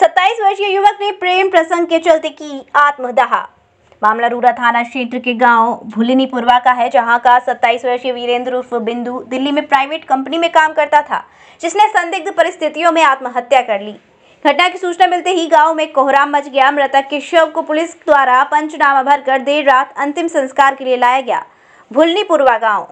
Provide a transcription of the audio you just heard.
सत्ताईस वर्षीय युवक ने प्रेम प्रसंग के चलते की आत्मदाह मामला रूरा थाना क्षेत्र के गांव पुरवा का है जहां का 27 वर्षीय वीरेंद्र उर्फ बिंदु दिल्ली में प्राइवेट कंपनी में काम करता था जिसने संदिग्ध परिस्थितियों में आत्महत्या कर ली घटना की सूचना मिलते ही गांव में कोहराम मच गया मृतक के शव को पुलिस द्वारा पंचनामा भर कर देर रात अंतिम संस्कार के लिए लाया गया भुलनीपुरवा गाँव